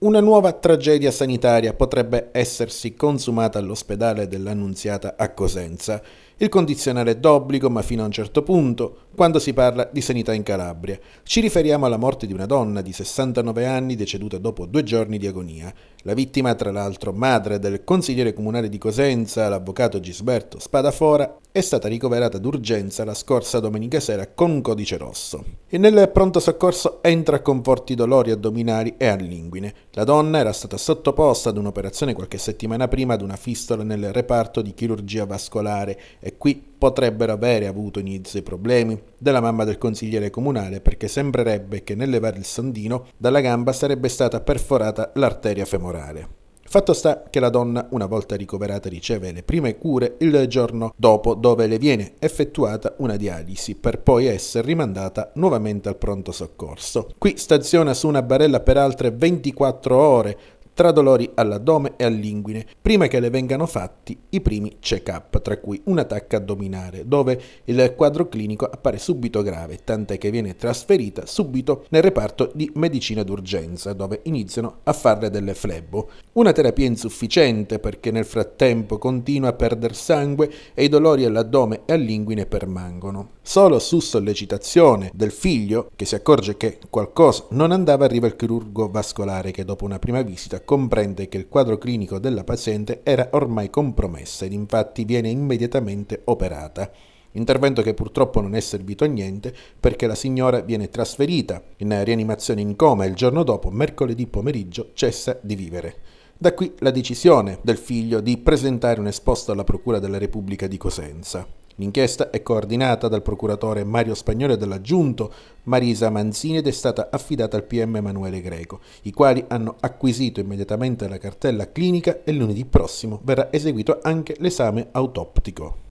Una nuova tragedia sanitaria potrebbe essersi consumata all'ospedale dell'Annunziata a Cosenza. Il condizionale è d'obbligo, ma fino a un certo punto, quando si parla di sanità in Calabria. Ci riferiamo alla morte di una donna di 69 anni deceduta dopo due giorni di agonia. La vittima, tra l'altro madre del consigliere comunale di Cosenza, l'avvocato Gisberto Spadafora, è stata ricoverata d'urgenza la scorsa domenica sera con un codice rosso. E nel pronto soccorso entra con forti dolori addominali e all'inguine. La donna era stata sottoposta ad un'operazione qualche settimana prima ad una fistola nel reparto di chirurgia vascolare e qui potrebbero avere avuto inizio i problemi della mamma del consigliere comunale perché sembrerebbe che nel levare il sondino dalla gamba sarebbe stata perforata l'arteria femorale. Fatto sta che la donna, una volta ricoverata, riceve le prime cure il giorno dopo dove le viene effettuata una dialisi per poi essere rimandata nuovamente al pronto soccorso. Qui staziona su una barella per altre 24 ore tra dolori all'addome e all'inguine, prima che le vengano fatti i primi check-up, tra cui un'attacca addominale, dove il quadro clinico appare subito grave, tant'è che viene trasferita subito nel reparto di medicina d'urgenza, dove iniziano a farle delle flebbo. Una terapia insufficiente perché nel frattempo continua a perdere sangue e i dolori all'addome e all'inguine permangono. Solo su sollecitazione del figlio, che si accorge che qualcosa non andava, arriva il chirurgo vascolare che dopo una prima visita comprende che il quadro clinico della paziente era ormai compromesso ed infatti viene immediatamente operata. Intervento che purtroppo non è servito a niente perché la signora viene trasferita in rianimazione in coma e il giorno dopo, mercoledì pomeriggio, cessa di vivere. Da qui la decisione del figlio di presentare un esposto alla Procura della Repubblica di Cosenza. L'inchiesta è coordinata dal procuratore Mario Spagnolo e dall'aggiunto Marisa Manzini ed è stata affidata al PM Emanuele Greco, i quali hanno acquisito immediatamente la cartella clinica e lunedì prossimo verrà eseguito anche l'esame autoptico.